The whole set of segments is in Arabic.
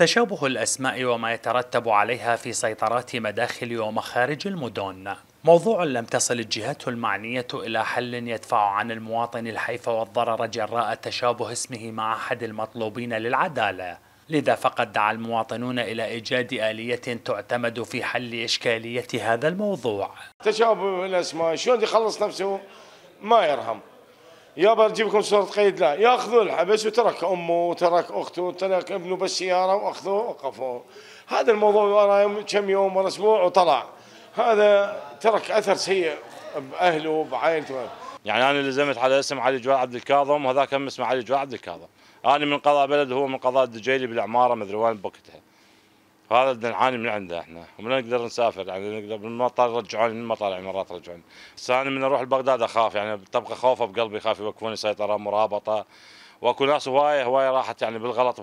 تشابه الأسماء وما يترتب عليها في سيطرات مداخل ومخارج المدن موضوع لم تصل الجهات المعنية إلى حل يدفع عن المواطن الحيف والضرر جراء تشابه اسمه مع أحد المطلوبين للعدالة لذا فقد دعا المواطنون إلى إيجاد آلية تعتمد في حل إشكالية هذا الموضوع تشابه الأسماء شلون يخلص نفسه ما يرهم يابا لكم صورة قيد لا ياخذوا الحبس وترك امه وترك اخته وترك ابنه بالسياره واخذوه وقفوه هذا الموضوع ورا كم يوم ورا اسبوع وطلع هذا ترك اثر سيء باهله وبعائلته يعني انا لزمت على اسم علي جواد عبد الكاظم وهذاك اسمه علي جواد عبد الكاظم انا من قضاء بلد هو من قضاء الدجيلي بالعماره مدري وين بوقتها هذا بدنا نعاني من عنده احنا وما نقدر نسافر يعني نقدر من المطار رجعوني من المطار يعني مرات رجعوني بس انا من اروح لبغداد اخاف يعني تبقى خوفه بقلبي خاف يوقفوني سيطره مرابطه واكو ناس هوايه هوايه راحت يعني بالغلط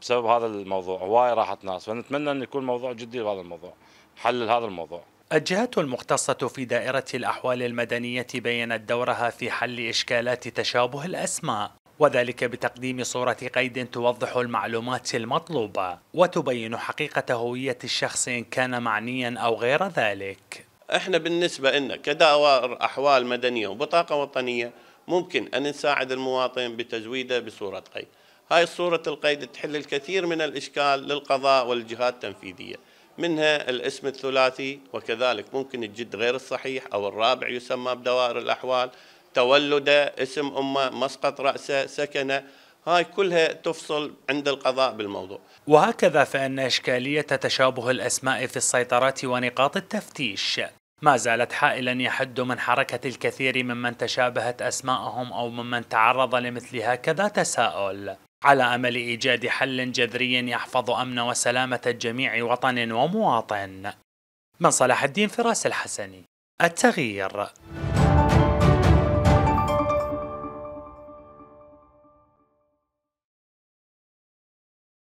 بسبب هذا الموضوع هوايه راحت ناس فنتمنى ان يكون موضوع جدي بهذا الموضوع حل هذا الموضوع الجهات المختصة في دائرة الأحوال المدنية بينت دورها في حل إشكالات تشابه الأسماء وذلك بتقديم صورة قيد توضح المعلومات المطلوبة وتبين حقيقة هوية الشخص إن كان معنيا أو غير ذلك احنا بالنسبة لنا كدوائر أحوال مدنية وبطاقة وطنية ممكن أن نساعد المواطن بتزويده بصورة قيد هاي صورة القيد تحل الكثير من الإشكال للقضاء والجهات التنفيذية منها الاسم الثلاثي وكذلك ممكن الجد غير الصحيح أو الرابع يسمى بدوائر الأحوال تولده اسم أمه مسقط رأسه سكنه هاي كلها تفصل عند القضاء بالموضوع وهكذا فإن إشكالية تشابه الأسماء في السيطرات ونقاط التفتيش ما زالت حائلا يحد من حركة الكثير ممن تشابهت أسماءهم أو ممن تعرض لمثل هكذا تساؤل على أمل إيجاد حل جذري يحفظ أمن وسلامة جميع وطن ومواطن من صلاح الدين فراس الحسني التغيير